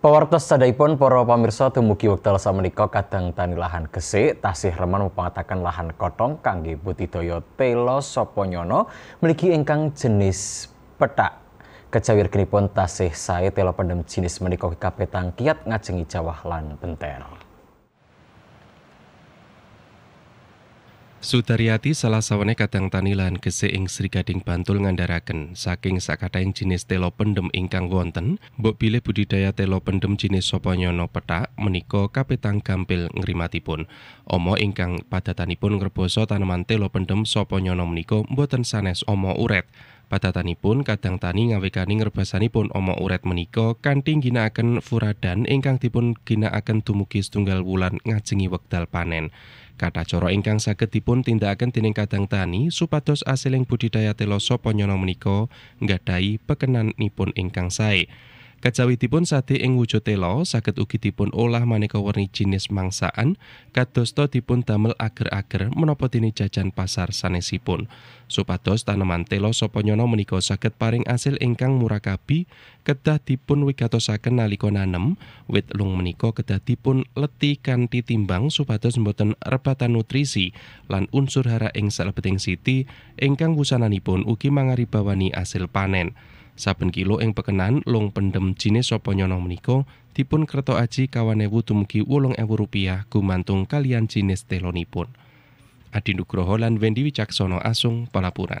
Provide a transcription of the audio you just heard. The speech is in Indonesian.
Pawartos sadaipun para pamirsa dumugi wekdal samenika kadang tani lahan gesik tasih remen mepangataken lahan kotong kangge budidaya tela sapa Soponyono mligi ingkang jenis petak. kejawir reginipun tasih sae tela pendem jenis menika kapetang kiat ngajengi Jawa lan Benter. Sutariati salah sawane kadang tanilan gese ing Gading Bantul ngandaraken, saking yang jenis telo pendem ingkang wonten mbok bilih budidaya telo pendem jenis soponyono petak menika kapetang gampil ngrimatipun omo ingkang padatanipun ngreboso tanaman telo pendem soponyono menika boten sanes ama uret pun kadang tani ngawekani ngerbasanipun oma uret meniko, kanting kanthi akan furadan ingkang dipun akan tumukis setunggal wulan ngajengi wekdal panen. Kata coro ingkang saged dipun tindakan dening kadang tani supados asiling budidaya teloso ponyono menika pekenan nipun ingkang sae. Kajawitipun sate ing wujud telo, saged ugi dipun olah maneka warni jenis mangsaan kadosta dipun damel ager-ager menapa dene jajan pasar sanesipun. Supados tanaman telo soponyono menika saged paring asil ingkang murakabi kabi kedah dipun wigatosaken nalika nanem wit lung menika kedah dipun leti kanthi timbang supados mboten rebatan nutrisi lan unsur hara ing salebeting siti ingkang wusananipun ugi mangaribawani asil panen. Saben kilo ing pekenan long pendem jinis sapa nyono menika dipun kerto aji kawan ewu dumugi wolung ewu rupiah gumantung kalian jinis telonipun. Adi Nugroho lan Wendy Wicaksono Asung Palapuran.